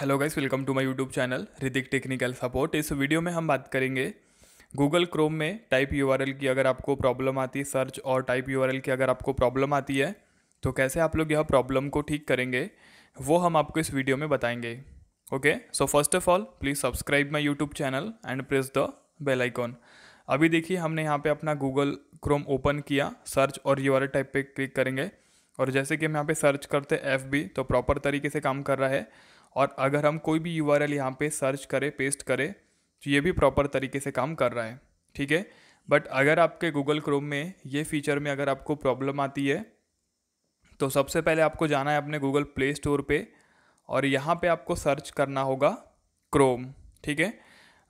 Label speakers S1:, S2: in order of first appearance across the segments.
S1: hello guys welcome to my YouTube channel Hritik technical support इस video में हम बात करेंगे गूगल क्रोम में टाइप यूआरएल की अगर आपको प्रॉब्लम आती है सर्च और टाइप यूआरएल की अगर आपको प्रॉब्लम आती है तो कैसे आप लोग यह प्रॉब्लम को ठीक करेंगे वो हम आपको इस वीडियो में बताएंगे okay so first of all please subscribe my YouTube channel and press the bell icon अभी देखिए हमने यहाँ पर अपना गूगल क्रोम ओपन किया सर्च और यू टाइप पर क्लिक करेंगे और जैसे कि हम यहाँ पर सर्च करते एफ तो प्रॉपर तरीके से काम कर रहा है और अगर हम कोई भी यू आर एल यहाँ पर सर्च करें पेस्ट करें तो ये भी प्रॉपर तरीके से काम कर रहा है ठीक है बट अगर आपके गूगल क्रोम में ये फीचर में अगर आपको प्रॉब्लम आती है तो सबसे पहले आपको जाना है अपने गूगल प्ले स्टोर पर और यहाँ पर आपको सर्च करना होगा क्रोम ठीक है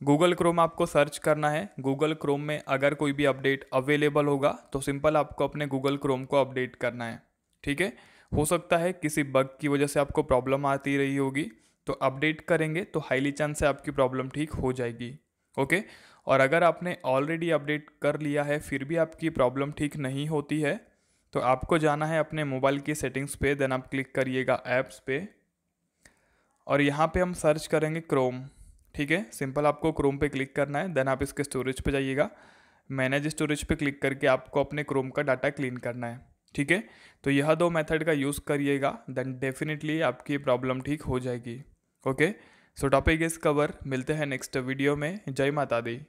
S1: गूगल क्रोम आपको सर्च करना है गूगल क्रोम में अगर कोई भी अपडेट अवेलेबल होगा तो सिंपल आपको अपने गूगल क्रोम को अपडेट करना है ठीक है हो सकता है किसी बग की वजह से आपको प्रॉब्लम आती रही होगी तो अपडेट करेंगे तो हाईली चांस है आपकी प्रॉब्लम ठीक हो जाएगी ओके और अगर आपने ऑलरेडी अपडेट कर लिया है फिर भी आपकी प्रॉब्लम ठीक नहीं होती है तो आपको जाना है अपने मोबाइल की सेटिंग्स पे देन आप क्लिक करिएगा ऐप्स पे और यहाँ पे हम सर्च करेंगे क्रोम ठीक है सिंपल आपको क्रोम पे क्लिक करना है देन आप इसके स्टोरेज पे जाइएगा मैनेज स्टोरेज पे क्लिक करके आपको अपने क्रोम का डाटा क्लीन करना है ठीक है तो यह दो मेथड का यूज़ करिएगा देन डेफिनेटली आपकी प्रॉब्लम ठीक हो जाएगी okay so topic is cover मिलते हैं नेक्स्ट वीडियो में जय माता दी